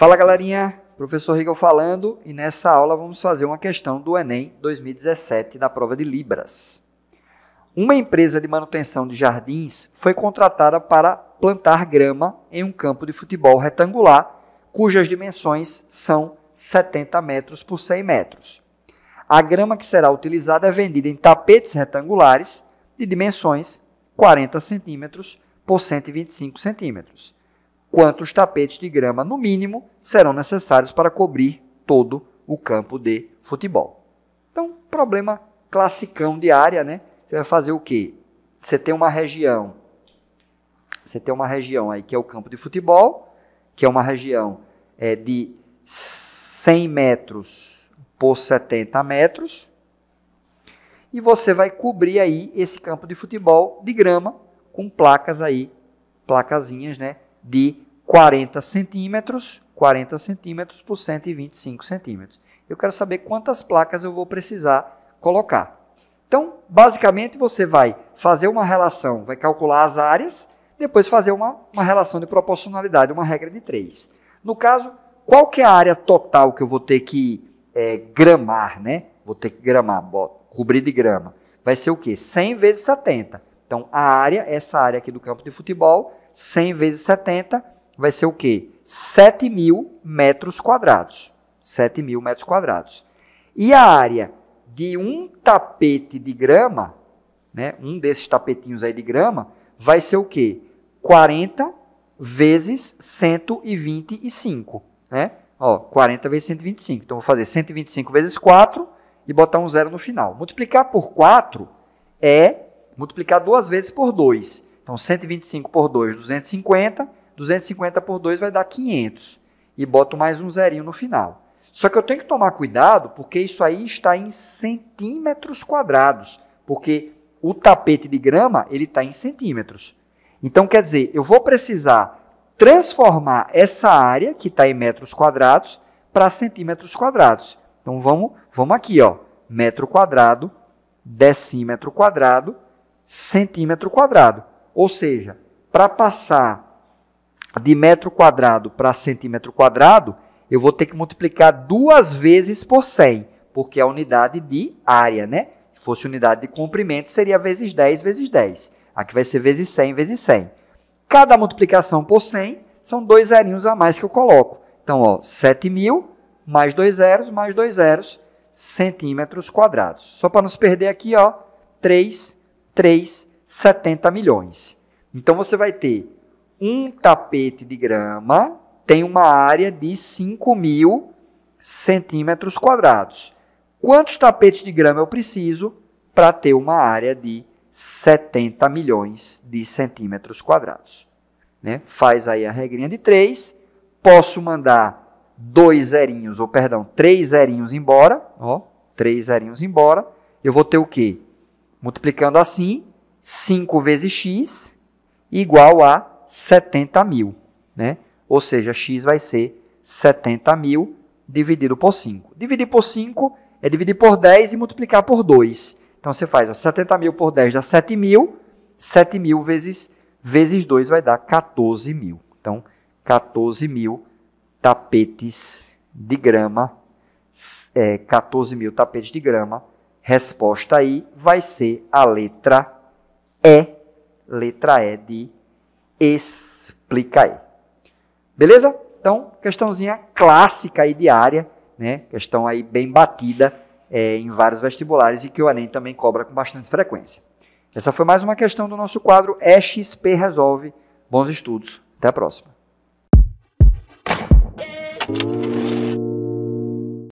Fala galerinha, professor Rigel falando e nessa aula vamos fazer uma questão do Enem 2017 da prova de Libras. Uma empresa de manutenção de jardins foi contratada para plantar grama em um campo de futebol retangular cujas dimensões são 70 metros por 100 metros. A grama que será utilizada é vendida em tapetes retangulares de dimensões 40 centímetros por 125 centímetros quantos tapetes de grama, no mínimo, serão necessários para cobrir todo o campo de futebol. Então, problema classicão de área, né? Você vai fazer o quê? Você tem uma região, você tem uma região aí que é o campo de futebol, que é uma região é, de 100 metros por 70 metros, e você vai cobrir aí esse campo de futebol de grama com placas aí, placazinhas, né, de 40 centímetros, 40 centímetros por 125 centímetros. Eu quero saber quantas placas eu vou precisar colocar. Então, basicamente, você vai fazer uma relação, vai calcular as áreas, depois fazer uma, uma relação de proporcionalidade, uma regra de 3. No caso, qual que é a área total que eu vou ter que é, gramar, né? Vou ter que gramar, cobrir de grama. Vai ser o quê? 100 vezes 70. Então, a área, essa área aqui do campo de futebol, 100 vezes 70 vai ser o quê? 7 mil metros quadrados. 7 mil metros quadrados. E a área de um tapete de grama, né, um desses tapetinhos aí de grama, vai ser o quê? 40 vezes 125, né? Ó, 40 vezes 125. Então, vou fazer 125 vezes 4 e botar um zero no final. Multiplicar por 4 é multiplicar duas vezes por 2. Então, 125 por 2, 250. 250 por 2 vai dar 500. E boto mais um zerinho no final. Só que eu tenho que tomar cuidado, porque isso aí está em centímetros quadrados. Porque o tapete de grama, ele está em centímetros. Então, quer dizer, eu vou precisar transformar essa área, que está em metros quadrados, para centímetros quadrados. Então, vamos, vamos aqui, ó. metro quadrado, decímetro quadrado, centímetro quadrado. Ou seja, para passar de metro quadrado para centímetro quadrado, eu vou ter que multiplicar duas vezes por 100, porque é a unidade de área, né? Se fosse unidade de comprimento, seria vezes 10 vezes 10. Aqui vai ser vezes 100 vezes 100. Cada multiplicação por 100 são dois zerinhos a mais que eu coloco. Então, 7.000 mais dois zeros, mais dois zeros, centímetros quadrados. Só para nos perder aqui, ó, 3, 3 70 milhões. Então você vai ter um tapete de grama tem uma área de 5 mil centímetros quadrados. Quantos tapetes de grama eu preciso para ter uma área de 70 milhões de centímetros quadrados? Né? Faz aí a regrinha de 3. Posso mandar dois zerinhos, ou perdão, três zerinhos embora. Ó, três zerinhos embora. Eu vou ter o quê? Multiplicando assim, 5 vezes x igual a 70 mil. Né? Ou seja, x vai ser 70 mil dividido por 5. Dividir por 5 é dividir por 10 e multiplicar por 2. Então, você faz ó, 70 mil por 10 dá 7 mil. 7 mil vezes, vezes 2 vai dar 14 mil. Então, 14 mil tapetes de grama. É, 14 mil tapetes de grama. Resposta aí vai ser a letra e, letra E de explica E. Beleza? Então, questãozinha clássica e diária, né? Questão aí bem batida é, em vários vestibulares e que o Enem também cobra com bastante frequência. Essa foi mais uma questão do nosso quadro EXP Resolve. Bons estudos. Até a próxima.